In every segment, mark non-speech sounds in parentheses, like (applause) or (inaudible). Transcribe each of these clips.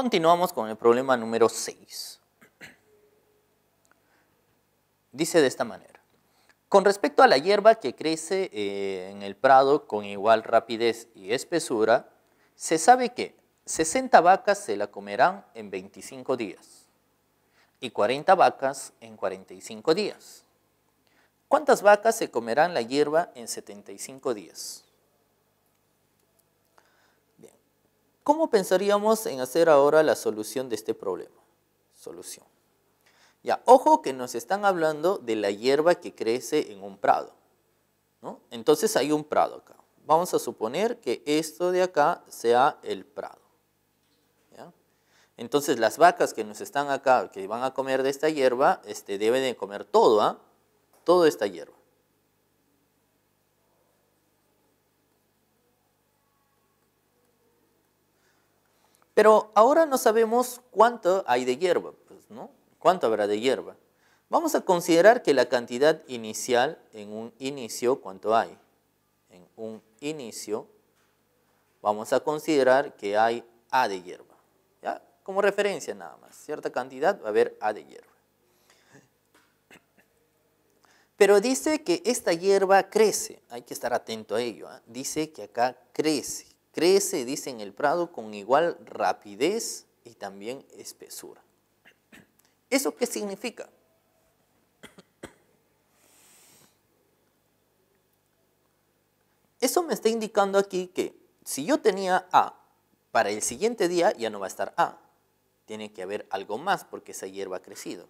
Continuamos con el problema número 6. Dice de esta manera. Con respecto a la hierba que crece eh, en el prado con igual rapidez y espesura, se sabe que 60 vacas se la comerán en 25 días y 40 vacas en 45 días. ¿Cuántas vacas se comerán la hierba en 75 días? ¿Cómo pensaríamos en hacer ahora la solución de este problema? Solución. Ya, ojo que nos están hablando de la hierba que crece en un prado. ¿no? Entonces hay un prado acá. Vamos a suponer que esto de acá sea el prado. Entonces las vacas que nos están acá, que van a comer de esta hierba, este, deben de comer todo, ¿ah? toda esta hierba. Pero ahora no sabemos cuánto hay de hierba, pues, ¿no? ¿Cuánto habrá de hierba? Vamos a considerar que la cantidad inicial en un inicio, ¿cuánto hay? En un inicio, vamos a considerar que hay A de hierba. ¿ya? Como referencia nada más, cierta cantidad va a haber A de hierba. Pero dice que esta hierba crece, hay que estar atento a ello, ¿ah? dice que acá crece. Crece, dice, en el prado con igual rapidez y también espesura. ¿Eso qué significa? Eso me está indicando aquí que si yo tenía A, para el siguiente día ya no va a estar A. Tiene que haber algo más porque esa hierba ha crecido.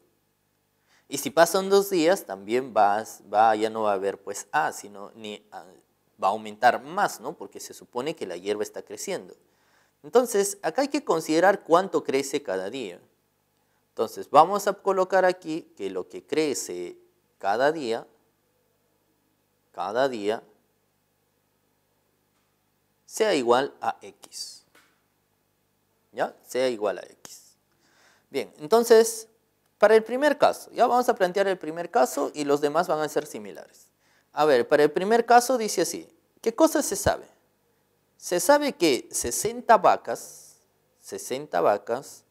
Y si pasan dos días, también va, ya no va a haber pues A, sino ni va a aumentar más, ¿no? Porque se supone que la hierba está creciendo. Entonces, acá hay que considerar cuánto crece cada día. Entonces, vamos a colocar aquí que lo que crece cada día, cada día, sea igual a X. ¿Ya? Sea igual a X. Bien, entonces, para el primer caso, ya vamos a plantear el primer caso y los demás van a ser similares. A ver, para el primer caso dice así, ¿qué cosa se sabe? Se sabe que 60 vacas, 60 vacas,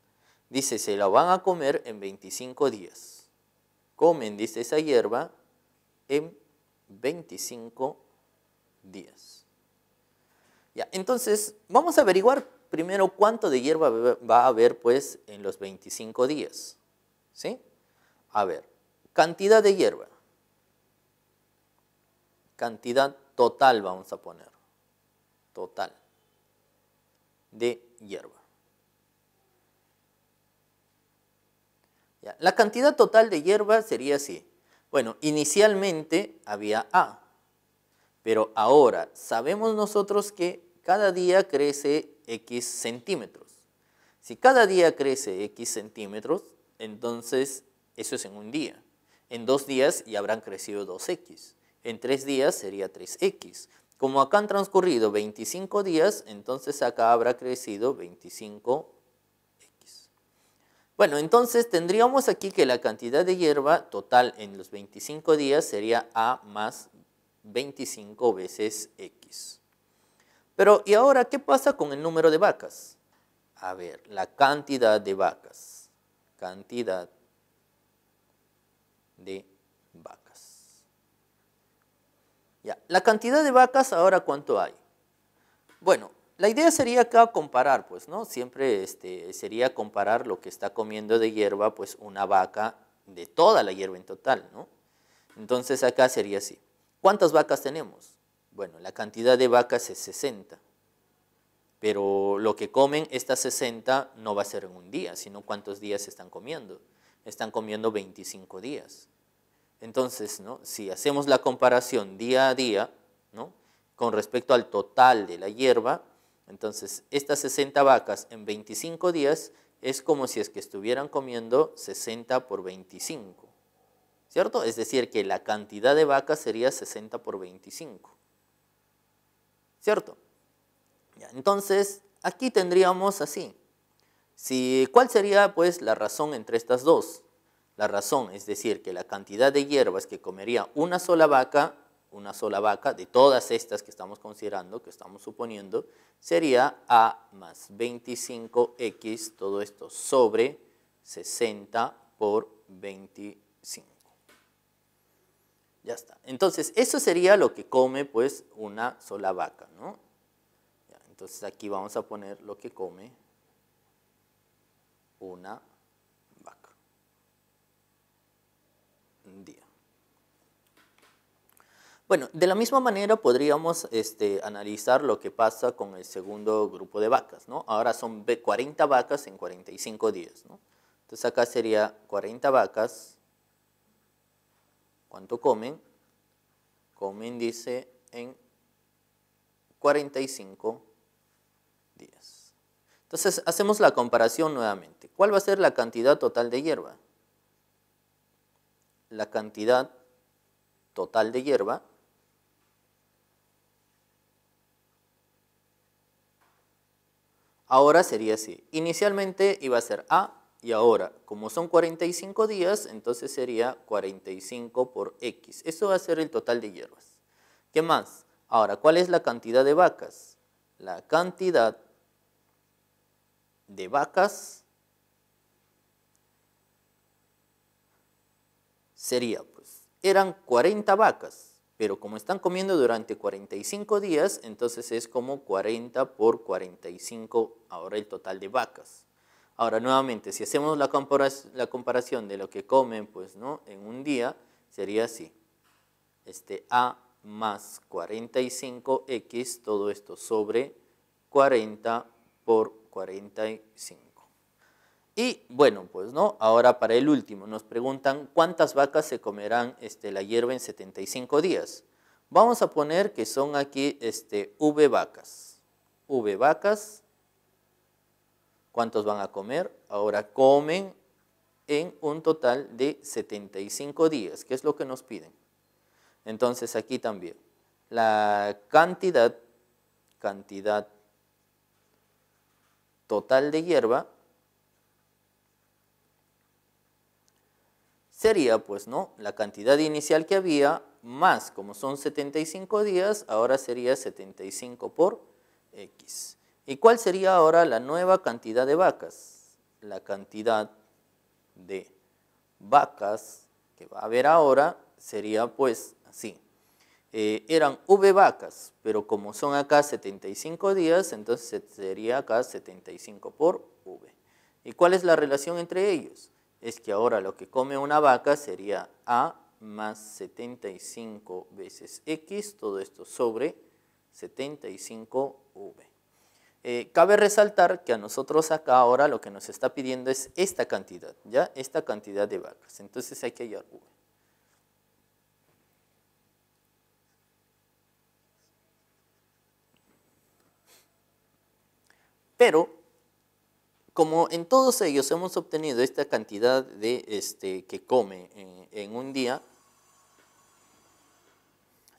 dice, se la van a comer en 25 días. Comen, dice, esa hierba en 25 días. Ya, entonces, vamos a averiguar primero cuánto de hierba va a haber, pues, en los 25 días. ¿Sí? A ver, cantidad de hierba cantidad total, vamos a poner, total de hierba. la cantidad total de hierba sería así. Bueno, inicialmente había A, pero ahora sabemos nosotros que cada día crece X centímetros. Si cada día crece X centímetros, entonces eso es en un día. En dos días ya habrán crecido 2X en tres días sería 3x. Como acá han transcurrido 25 días, entonces acá habrá crecido 25x. Bueno, entonces tendríamos aquí que la cantidad de hierba total en los 25 días sería A más 25 veces x. Pero, ¿y ahora qué pasa con el número de vacas? A ver, la cantidad de vacas. Cantidad de vacas la cantidad de vacas, ahora cuánto hay. Bueno, la idea sería acá comparar, pues, ¿no? Siempre este, sería comparar lo que está comiendo de hierba, pues, una vaca de toda la hierba en total, ¿no? Entonces acá sería así. ¿Cuántas vacas tenemos? Bueno, la cantidad de vacas es 60. Pero lo que comen estas 60 no va a ser en un día, sino cuántos días están comiendo. Están comiendo 25 días. Entonces, si hacemos la comparación día a día con respecto al total de la hierba, entonces estas 60 vacas en 25 días es como si es que estuvieran comiendo 60 por 25, ¿cierto? Es decir, que la cantidad de vacas sería 60 por 25, ¿cierto? entonces, aquí tendríamos así. Si, ¿Cuál sería pues la razón entre estas dos? La razón, es decir, que la cantidad de hierbas que comería una sola vaca, una sola vaca, de todas estas que estamos considerando, que estamos suponiendo, sería A más 25X, todo esto sobre 60 por 25. Ya está. Entonces, eso sería lo que come, pues, una sola vaca, ¿no? entonces, aquí vamos a poner lo que come una día. Bueno, de la misma manera podríamos este, analizar lo que pasa con el segundo grupo de vacas, ¿no? Ahora son 40 vacas en 45 días, Entonces acá sería 40 vacas, ¿cuánto comen? Comen, dice, en 45 días. Entonces hacemos la comparación nuevamente. ¿Cuál va a ser la cantidad total de hierba? la cantidad total de hierba Ahora sería así. Inicialmente iba a ser A y ahora, como son 45 días, entonces sería 45 por X. Eso va a ser el total de hierbas. ¿Qué más? Ahora, ¿cuál es la cantidad de vacas? La cantidad de vacas sería, pues, eran 40 vacas, pero como están comiendo durante 45 días, entonces es como 40 por 45 ahora el total de vacas. Ahora, nuevamente, si hacemos la, comparación, de lo que comen, pues, ¿no? En un día sería así. Este A más 45X, todo esto sobre 40 por 45. Y bueno, pues no, ahora para el último, nos preguntan cuántas vacas se comerán este, la hierba en 75 días. Vamos a poner que son aquí este, V vacas. V vacas, ¿cuántos van a comer? Ahora comen en un total de 75 días, que es lo que nos piden. Entonces aquí también, la cantidad, cantidad total de hierba sería pues no la cantidad inicial que había más, como son 75 días, ahora sería 75 por X. ¿Y cuál sería ahora la nueva cantidad de vacas? La cantidad de vacas que va a haber ahora sería pues así. Eh, eran V vacas, pero como son acá 75 días, entonces sería acá 75 por V. ¿Y cuál es la relación entre ellos? es que ahora lo que come una vaca sería A más 75 veces X, todo esto sobre 75V. Eh, cabe resaltar que a nosotros acá ahora lo que nos está pidiendo es esta cantidad, ¿ya? Esta cantidad de vacas. Entonces hay que hallar V. Pero como en todos ellos hemos obtenido esta cantidad de este, que come eh, en, un día,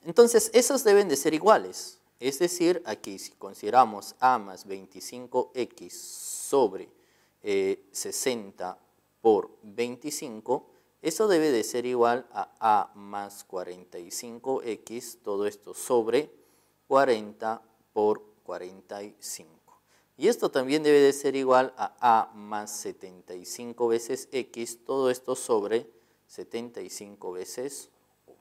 entonces esos deben de ser iguales. Es decir, aquí si consideramos A más 25X sobre 60 eh, por 25, eso debe de ser igual a A más 45X, todo esto sobre 40 por 45. Y esto también debe de ser igual a A más 75 veces X, todo esto sobre 75 veces V.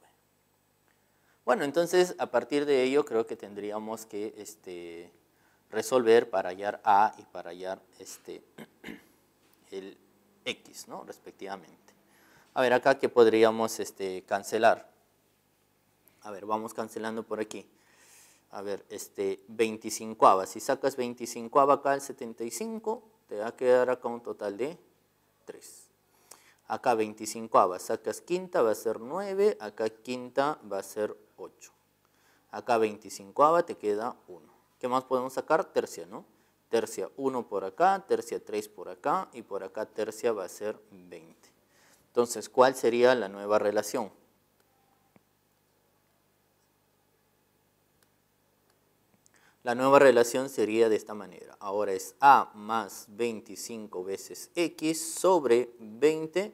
Bueno, entonces a partir de ello creo que tendríamos que este, resolver para hallar A y para hallar este, (clears throat) el X, ¿no? Respectivamente. A ver, acá que podríamos este, cancelar. A ver, vamos cancelando por aquí a ver, este, 25. Si sacas 25 acá al 75, te va a quedar acá un total de 3. Acá 25, sacas quinta, va a ser 9, acá quinta va a ser 8. Acá 25, te queda 1. ¿Qué más podemos sacar? Tercia, ¿no? Tercia 1 por acá, tercia 3 por acá y por acá tercia va a ser 20. Entonces, ¿cuál sería la nueva relación? La nueva relación sería de esta manera. Ahora es A más 25 veces X sobre 20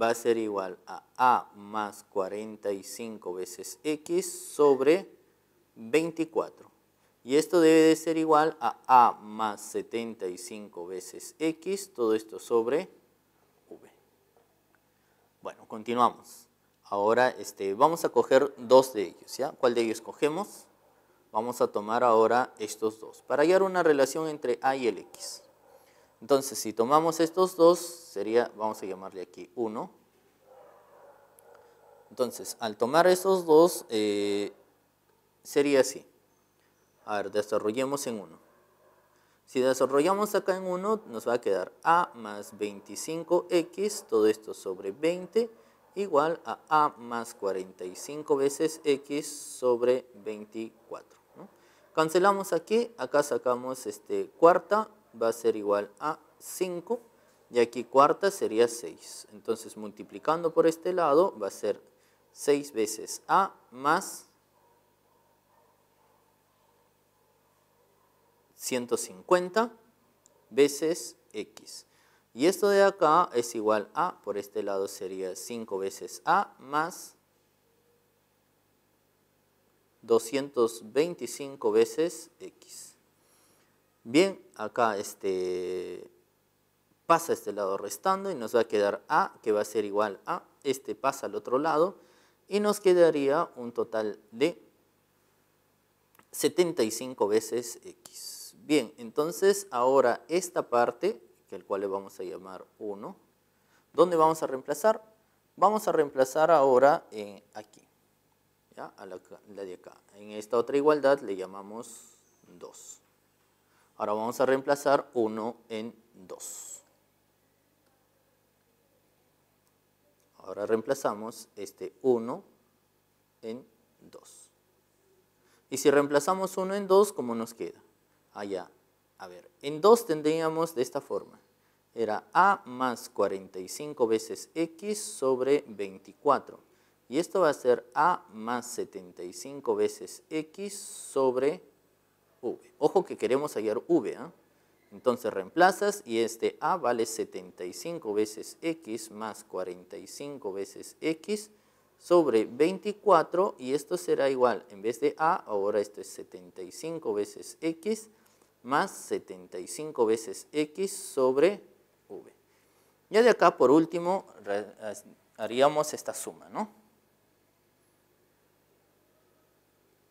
va a ser igual a A más 45 veces X sobre 24. Y esto debe de ser igual a A más 75 veces X, todo esto sobre V. Bueno, continuamos. Ahora este, vamos a coger dos de ellos, ¿ya? ¿Cuál de ellos cogemos? Vamos a tomar ahora estos dos para hallar una relación entre A y el X. Entonces, si tomamos estos dos, sería, vamos a llamarle aquí 1. Entonces, al tomar estos dos, eh, sería así. A ver, desarrollemos en 1. Si desarrollamos acá en 1, nos va a quedar A más 25X, todo esto sobre 20, igual a A más 45 veces X sobre 24. Cancelamos aquí, acá sacamos este, cuarta, va a ser igual a 5, y aquí cuarta sería 6. Entonces multiplicando por este lado va a ser 6 veces A más 150 veces X. Y esto de acá es igual a, por este lado sería 5 veces A más 225 veces x. Bien, acá este, pasa este lado restando y nos va a quedar a, que va a ser igual a, este pasa al otro lado, y nos quedaría un total de 75 veces x. Bien, entonces ahora esta parte, que el cual le vamos a llamar 1, ¿dónde vamos a reemplazar? Vamos a reemplazar ahora aquí. ¿ya? a la, de acá. En esta otra igualdad le llamamos 2. Ahora vamos a reemplazar 1 en 2. Ahora reemplazamos este 1 en 2. Y si reemplazamos 1 en 2, ¿cómo nos queda? Allá, ah, a ver, en 2 tendríamos de esta forma. Era a más 45 veces x sobre 24 y esto va a ser A más 75 veces X sobre V. Ojo que queremos hallar V. ¿ah? Entonces reemplazas y este A vale 75 veces X más 45 veces X sobre 24 y esto será igual, en vez de A, ahora esto es 75 veces X más 75 veces X sobre V. Ya de acá, por último, haríamos esta suma, ¿no?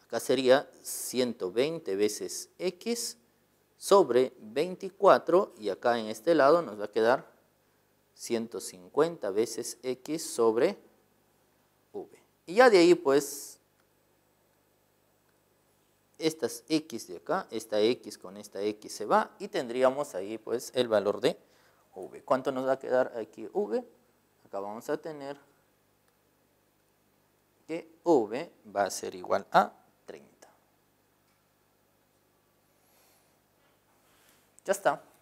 Acá sería 120 veces x sobre 24 y acá en este lado nos va a quedar 150 veces x sobre v. Y ya de ahí pues estas x de acá, esta x con esta x se va y tendríamos ahí pues el valor de v. ¿Cuánto nos va a quedar aquí v? Acá vamos a tener que v va a ser igual a just a